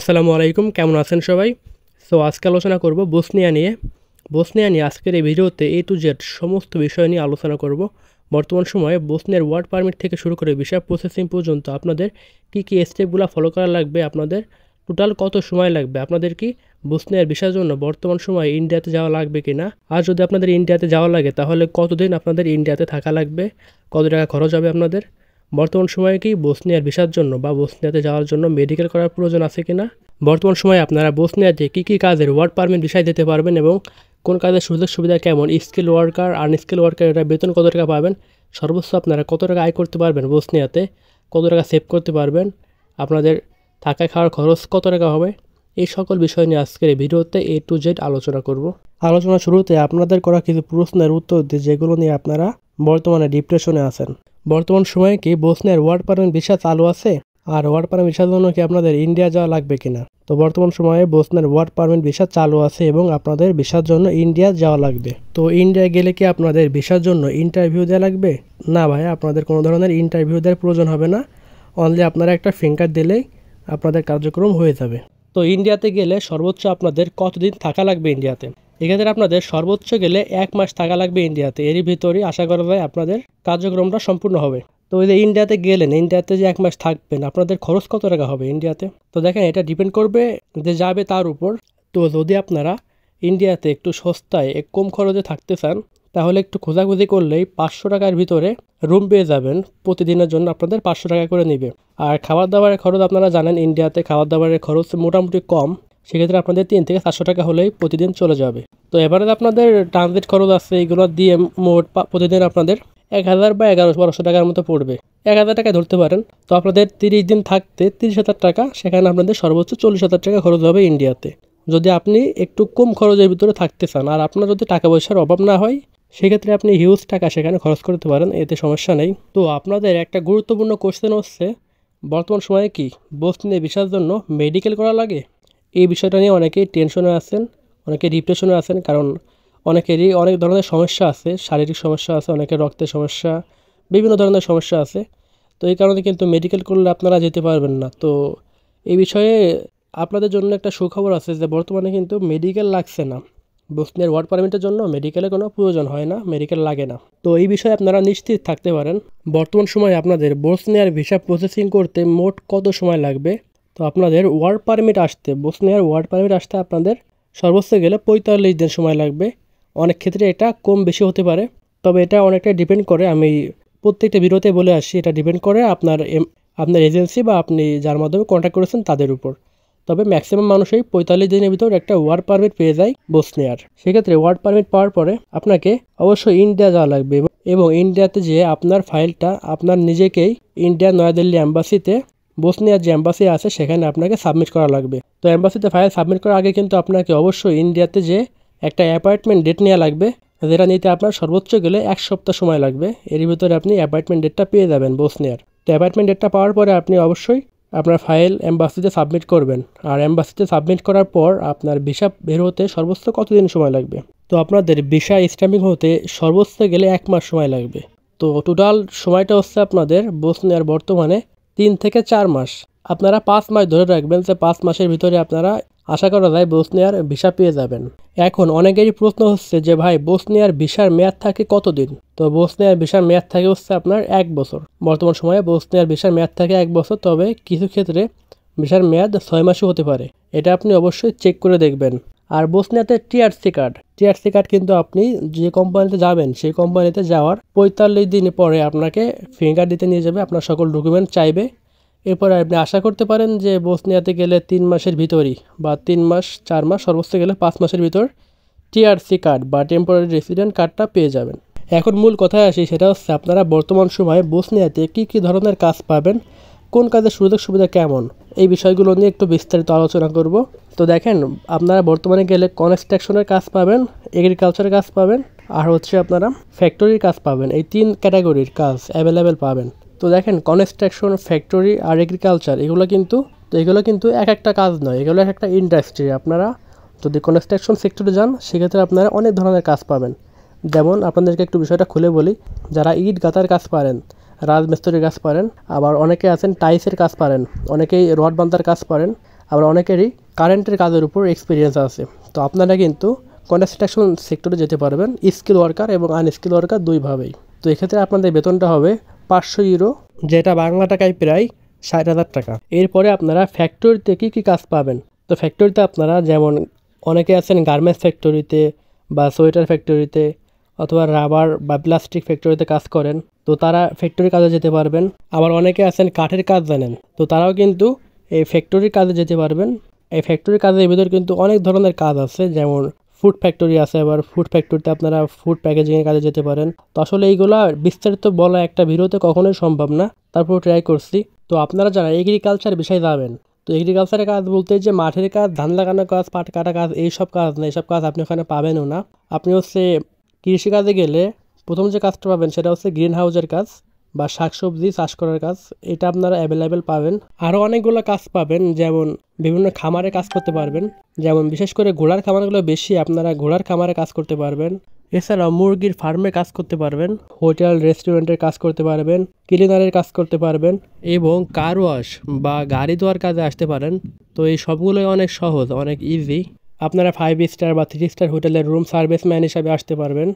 আসসালামু আলাইকুম কেমন আছেন সবাই সো আজকে আলোচনা করব বসনিয়া নিয়ে বসনিয়া নিয়ে আজকের এই ভিডিওতে এ টু জেড সমস্ত বিষয় নিয়ে আলোচনা করব বর্তমান সময়ে বসনিয়ার ওয়ার্ড পারমিট থেকে শুরু করে ভিসা প্রসেসিং পর্যন্ত আপনাদের কি কি স্টেপগুলো ফলো করা লাগবে আপনাদের টোটাল কত সময় লাগবে আপনাদের কি বসনিয়ার ভিসার জন্য বর্তমান সময়ে ইন্ডিয়াতে যাওয়া লাগবে কি না আর যদি আপনাদের ইন্ডিয়াতে যাওয়া লাগে তাহলে কতদিন আপনাদের ইন্ডিয়াতে থাকা লাগবে কত টাকা খরচ হবে আপনাদের বর্তমান সময়ে কি বসনিয়ার ভিসার জন্য বা বসনিয়াতে যাওয়ার জন্য মেডিকেল করার প্রয়োজন আছে কি না বর্তমান সময়ে আপনারা বসনিয়াতে কী কী কাজের ওয়ার্ড পারমিট ভিসায় দিতে পারবেন এবং কোন কাজের সুযোগ সুবিধা কেমন স্কিল ওয়ার্কার আনস্কিল ওয়ার্কার এটা বেতন কত টাকা পাবেন সর্বোচ্চ আপনারা কত টাকা আয় করতে পারবেন বসনিয়াতে কত টাকা সেভ করতে পারবেন আপনাদের থাকা খাওয়ার খরচ কত টাকা হবে এই সকল বিষয় নিয়ে আজকের এই ভিডিওতে এ টু জেড আলোচনা করব আলোচনা শুরুতে আপনাদের করা কিছু প্রশ্নের উত্তর দিই যেগুলো নিয়ে আপনারা বর্তমানে ডিপ্রেশনে আছেন বর্তমান সময়ে কি বোসনের ওয়ার্ড পারমিট ভিসা চালু আছে আর ওয়ার্ড পারমিট ভিসার জন্য কি আপনাদের ইন্ডিয়া যাওয়া লাগবে কিনা তো বর্তমান সময়ে বোসনের ওয়ার্ড পারমিট ভিসা চালু আছে এবং আপনাদের ভিসার জন্য ইন্ডিয়া যাওয়া লাগবে তো ইন্ডিয়া গেলে কি আপনাদের ভিসার জন্য ইন্টারভিউ দেওয়া লাগবে না ভাই আপনাদের কোনো ধরনের ইন্টারভিউ দেওয়ার প্রয়োজন হবে না অনলি আপনারা একটা ফিঙ্গার দিলেই আপনাদের কার্যক্রম হয়ে যাবে তো ইন্ডিয়াতে গেলে সর্বোচ্চ আপনাদের কতদিন থাকা লাগবে ইন্ডিয়াতে এক্ষেত্রে আপনাদের সর্বোচ্চ গেলে এক মাস থাকা লাগবে ইন্ডিয়াতে এরই ভিতরেই আশা করা যায় আপনাদের কার্যক্রমটা সম্পূর্ণ হবে তো ওই যে ইন্ডিয়াতে গেলেন ইন্ডিয়াতে যে এক মাস থাকবেন আপনাদের খরচ কত টাকা হবে ইন্ডিয়াতে তো দেখেন এটা ডিপেন্ড করবে যে যাবে তার উপর তো যদি আপনারা ইন্ডিয়াতে একটু সস্তায় কম খরচে থাকতে চান তাহলে একটু খোঁজাখুঁজি করলেই পাঁচশো টাকার ভিতরে রুম পেয়ে যাবেন প্রতিদিনের জন্য আপনাদের পাঁচশো টাকা করে নেবে আর খাবার দাবারের খরচ আপনারা জানেন ইন্ডিয়াতে খাবার দাবারের খরচ মোটামুটি কম সেক্ষেত্রে আপনাদের তিন থেকে সাতশো টাকা হলেই প্রতিদিন চলে যাবে তো এবারে আপনাদের ট্রানজিট খরচ আছে এগুলো দিয়ে মোট প্রতিদিন আপনাদের এক হাজার বা এগারো বারোশো টাকার মতো পড়বে এক হাজার টাকা ধরতে পারেন তো আপনাদের তিরিশ দিন থাকতে তিরিশ হাজার টাকা সেখানে আপনাদের সর্বোচ্চ চল্লিশ হাজার টাকা খরচ হবে ইন্ডিয়াতে যদি আপনি একটু কম খরচের ভিতরে থাকতে চান আর আপনার যদি টাকা পয়সার অভাব না হয় সেক্ষেত্রে আপনি হিউজ টাকা সেখানে খরচ করতে পারেন এতে সমস্যা নেই তো আপনাদের একটা গুরুত্বপূর্ণ কোশ্চেন হচ্ছে বর্তমান সময়ে কি বস্তু নিয়ে বিষয়ের জন্য মেডিকেল করা লাগে এই বিষয়টা নিয়ে অনেকেই টেনশনে আছেন অনেকে ডিপ্রেশনে আছেন কারণ অনেকেরই অনেক ধরনের সমস্যা আছে শারীরিক সমস্যা আছে অনেকের রক্তের সমস্যা বিভিন্ন ধরনের সমস্যা আছে তো এই কারণে কিন্তু মেডিকেল করলে আপনারা যেতে পারবেন না তো এই বিষয়ে আপনাদের জন্য একটা সুখবর আছে যে বর্তমানে কিন্তু মেডিকেল লাগছে না বস্তিনের ওয়ার্ড পারমিটের জন্য মেডিকেলের কোনো প্রয়োজন হয় না মেডিকেল লাগে না তো এই বিষয়ে আপনারা নিশ্চিত থাকতে পারেন বর্তমান সময়ে আপনাদের বস্তিনের ভিসা প্রসেসিং করতে মোট কত সময় লাগবে তো আপনাদের ওয়ার্ক পারমিট আসতে বসনিয়ার ওয়ার্ক পারমিট আসতে আপনাদের সর্বোচ্চ গেলে পঁয়তাল্লিশ দিন সময় লাগবে অনেক ক্ষেত্রে এটা কম বেশি হতে পারে তবে এটা অনেকটা ডিপেন্ড করে আমি প্রত্যেকটা বিরতে বলে আসি এটা ডিপেন্ড করে আপনার আপনার এজেন্সি বা আপনি যার মাধ্যমে কন্ট্যাক্ট করেছেন তাদের উপর তবে ম্যাক্সিমাম মানুষই পঁয়তাল্লিশ দিনের ভিতর একটা ওয়ার্ক পারমিট পেয়ে যায় বসনিয়ার সেক্ষেত্রে ওয়ার্ক পারমিট পাওয়ার পরে আপনাকে অবশ্যই ইন্ডিয়া যাওয়া লাগবে এবং ইন্ডিয়াতে যেয়ে আপনার ফাইলটা আপনার নিজেকেই ইন্ডিয়া নয়াদিল্লি অ্যাম্বাসিতে বোসনিয়ার যে অ্যাম্বাসি আছে সেখানে আপনাকে সাবমিট করা লাগবে তো অ্যাম্বাসিতে ফাইল সাবমিট করার আগে কিন্তু আপনাকে অবশ্যই ইন্ডিয়াতে যে একটা অ্যাপয়েন্টমেন্ট ডেট নেওয়া লাগবে যেটা নিতে আপনার সর্বোচ্চ গেলে এক সপ্তাহ সময় লাগবে এর ভিতরে আপনি অ্যাপয়েন্টমেন্ট ডেটটা পেয়ে যাবেন বোসনিয়ার তো অ্যাপয়েন্টমেন্ট ডেটটা পাওয়ার পরে আপনি অবশ্যই আপনার ফাইল অ্যাম্বাসিতে সাবমিট করবেন আর অ্যাম্বাসিতে সাবমিট করার পর আপনার ভিসা বের হতে সর্বোচ্চ কতদিন সময় লাগবে তো আপনাদের ভিসা স্ট্যাম্পিং হতে সর্বোচ্চ গেলে এক মাস সময় লাগবে তো টোটাল সময়টা হচ্ছে আপনাদের বোসনিয়ার বর্তমানে তিন থেকে চার মাস আপনারা পাঁচ মাস ধরে রাখবেন যে পাঁচ মাসের ভিতরে আপনারা আশা করা যায় বোসনিয়ার ভিসা পেয়ে যাবেন এখন অনেকেরই প্রশ্ন হচ্ছে যে ভাই বোসনিয়ার ভিসার মেয়াদ থাকে কতদিন তো বোসনিয়ার ভিসার মেয়াদ থাকে হচ্ছে আপনার এক বছর বর্তমান সময়ে বোসনিয়ার ভিসার মেয়াদ থাকে এক বছর তবে কিছু ক্ষেত্রে ভিসার মেয়াদ ছয় মাসও হতে পারে এটা আপনি অবশ্যই চেক করে দেখবেন আর বসনিয়াতে টিআরসি কার্ড টিআরসি কার্ড কিন্তু আপনি যে কোম্পানিতে যাবেন সেই কোম্পানিতে যাওয়ার পঁয়তাল্লিশ দিন পরে আপনাকে ফিঙ্গার দিতে নিয়ে যাবে আপনার সকল ডকুমেন্ট চাইবে এরপরে আপনি আশা করতে পারেন যে বসনিয়াতে গেলে তিন মাসের ভিতরই বা তিন মাস চার মাস সর্বোচ্চ গেলে পাঁচ মাসের ভিতর টিআরসি কার্ড বা টেম্পোরারি রেসিডেন্ট কার্ডটা পেয়ে যাবেন এখন মূল কথায় আসি সেটা হচ্ছে আপনারা বর্তমান সময়ে বসনিয়াতে কী কী ধরনের কাজ পাবেন কোন কাজের সুযোগ সুবিধা কেমন এই বিষয়গুলো নিয়ে একটু বিস্তারিত আলোচনা করব তো দেখেন আপনারা বর্তমানে গেলে কনস্ট্রাকশনের কাজ পাবেন এগ্রিকালচারের কাজ পাবেন আর হচ্ছে আপনারা ফ্যাক্টরির কাজ পাবেন এই তিন ক্যাটাগরির কাজ অ্যাভেলেবেল পাবেন তো দেখেন কনস্ট্রাকশন ফ্যাক্টরি আর এগ্রিকালচার এগুলো কিন্তু তো এগুলো কিন্তু এক একটা কাজ নয় এগুলো এক একটা ইন্ডাস্ট্রি আপনারা যদি কনস্ট্রাকশন সেক্টরে যান সেক্ষেত্রে আপনারা অনেক ধরনের কাজ পাবেন যেমন আপনাদেরকে একটু বিষয়টা খুলে বলি যারা ইট গাতার কাজ পারেন রাজমিস্ত্রির কাজ পারেন আবার অনেকে আছেন টাইসের কাজ পারেন অনেকেই রড বান্ধার কাজ পারেন আবার অনেকেরই কারেন্টের কাজের উপর এক্সপিরিয়েন্স আছে তো আপনারা কিন্তু কনস্ট্রাকশন সেক্টরে যেতে পারবেন স্কিল ওয়ার্কার এবং আনস্কিল ওয়ার্কার দুইভাবেই তো এক্ষেত্রে আপনাদের বেতনটা হবে পাঁচশো ইউরো যেটা বাংলা টাকায় প্রায় ষাট হাজার টাকা এরপরে আপনারা ফ্যাক্টরিতে কী কী কাজ পাবেন তো ফ্যাক্টরিতে আপনারা যেমন অনেকে আছেন গার্মেন্টস ফ্যাক্টরিতে বা সোয়েটার ফ্যাক্টরিতে অথবা রাবার বা প্লাস্টিক ফ্যাক্টরিতে কাজ করেন তো তারা ফ্যাক্টরির কাজে যেতে পারবেন আবার অনেকে আছেন কাঠের কাজ জানেন তো তারাও কিন্তু এই ফ্যাক্টরির কাজে যেতে পারবেন এই ফ্যাক্টরির কাজের ভিতর কিন্তু অনেক ধরনের কাজ আছে যেমন ফুড ফ্যাক্টরি আছে আবার ফুড ফ্যাক্টরিতে আপনারা ফুড প্যাকেজিংয়ের কাজে যেতে পারেন তো আসলে এইগুলো বিস্তারিত বলা একটা ভিডিওতে কখনোই সম্ভব না তারপর ট্রাই করছি তো আপনারা যারা এগ্রিকালচার বিষয়ে যাবেন তো এগ্রিকালচারের কাজ বলতে যে মাঠের কাজ ধান লাগানোর কাজ পাট কাটা কাজ এইসব কাজ না এইসব কাজ আপনি ওখানে পাবেনও না আপনি হচ্ছে কৃষিকাজে গেলে প্রথম যে কাজটা পাবেন সেটা হচ্ছে গ্রিন হাউজের কাজ বা শাকসবজি চাষ করার কাজ এটা আপনারা অ্যাভেলেবেল পাবেন আরও অনেকগুলো কাজ পাবেন যেমন বিভিন্ন খামারে কাজ করতে পারবেন যেমন বিশেষ করে ঘোড়ার খামারগুলো বেশি আপনারা ঘোড়ার খামারে কাজ করতে পারবেন এছাড়াও মুরগির ফার্মে কাজ করতে পারবেন হোটেল রেস্টুরেন্টের কাজ করতে পারবেন ক্লিনারের কাজ করতে পারবেন এবং কার ওয়াশ বা গাড়ি ধোয়ার কাজে আসতে পারেন তো এই সবগুলোই অনেক সহজ অনেক ইজি আপনারা ফাইভ স্টার বা থ্রি স্টার হোটেলের রুম সার্ভিসম্যান হিসাবে আসতে পারবেন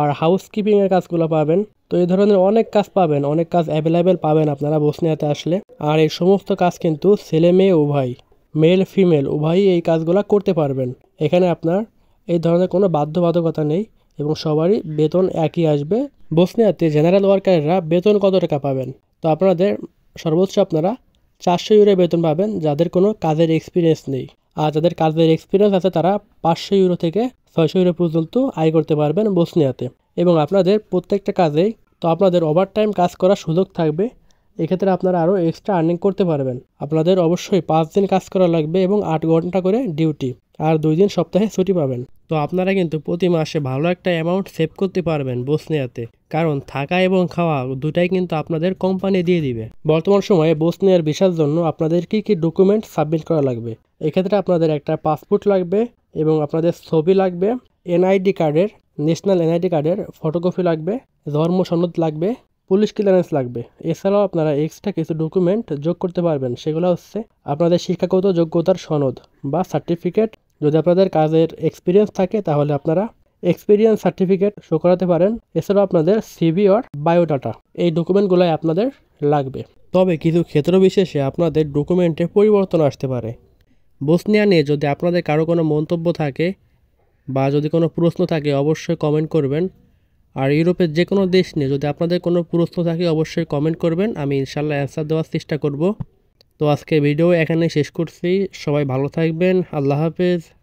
আর হাউসকিপিংয়ের কাজগুলো পাবেন তো এই ধরনের অনেক কাজ পাবেন অনেক কাজ অ্যাভেলেবেল পাবেন আপনারা বসনিয়াতে আসলে আর এই সমস্ত কাজ কিন্তু ছেলে মেয়ে উভয় মেল ফিমেল উভয়ই এই কাজগুলো করতে পারবেন এখানে আপনার এই ধরনের কোনো বাধ্যবাধকতা নেই এবং সবারই বেতন একই আসবে বসনিয়াতে জেনারেল ওয়ার্কাররা বেতন কত টাকা পাবেন তো আপনাদের সর্বোচ্চ আপনারা চারশো ইউরো বেতন পাবেন যাদের কোনো কাজের এক্সপিরিয়েন্স নেই আর যাদের কাজের এক্সপিরিয়েন্স আছে তারা পাঁচশো ইউরো থেকে ছয়শো ইউরো পর্যন্ত আয় করতে পারবেন বসনিয়াতে এবং আপনাদের প্রত্যেকটা কাজেই তো আপনাদের ওভার টাইম কাজ করার সুযোগ থাকবে এক্ষেত্রে আপনারা আরও এক্সট্রা আর্নিং করতে পারবেন আপনাদের অবশ্যই পাঁচ দিন কাজ করা লাগবে এবং আট ঘন্টা করে ডিউটি আর দুই দিন সপ্তাহে ছুটি পাবেন তো আপনারা কিন্তু প্রতি মাসে ভালো একটা অ্যামাউন্ট সেভ করতে পারবেন বসনিয়াতে কারণ থাকা এবং খাওয়া দুটাই কিন্তু আপনাদের কোম্পানি দিয়ে দিবে বর্তমান সময়ে বসনিয়ার ভিসার জন্য আপনাদের কী কী ডকুমেন্ট সাবমিট করা লাগবে এক্ষেত্রে আপনাদের একটা পাসপোর্ট লাগবে এবং আপনাদের ছবি লাগবে এনআইডি কার্ডের ন্যাশনাল এনআইডি কার্ডের ফটোকপি লাগবে ধর্ম সনদ লাগবে পুলিশ ক্লিয়ারেন্স লাগবে এছাড়াও আপনারা এক্সট্রা কিছু ডকুমেন্ট যোগ করতে পারবেন সেগুলো হচ্ছে আপনাদের শিক্ষাগত যোগ্যতার সনদ বা সার্টিফিকেট যদি আপনাদের কাজের এক্সপিরিয়েন্স থাকে তাহলে আপনারা এক্সপিরিয়েন্স সার্টিফিকেট শো করাতে পারেন এছাড়াও আপনাদের সিভি আর বায়োডাটা এই ডকুমেন্টগুলোই আপনাদের লাগবে তবে কিছু ক্ষেত্র বিশেষে আপনাদের ডকুমেন্টে পরিবর্তন আসতে পারে বসনিয়া নিয়ে যদি আপনাদের কারো কোনো মন্তব্য থাকে বা যদি কোনো প্রশ্ন থাকে অবশ্যই কমেন্ট করবেন আর ইউরোপের যে কোনো দেশ নিয়ে যদি আপনাদের কোনো প্রশ্ন থাকে অবশ্যই কমেন্ট করবেন আমি ইনশাল্লাহ অ্যান্সার দেওয়ার চেষ্টা করব তো আজকে ভিডিও এখানে শেষ করছি সবাই ভালো থাকবেন আল্লাহ হাফেজ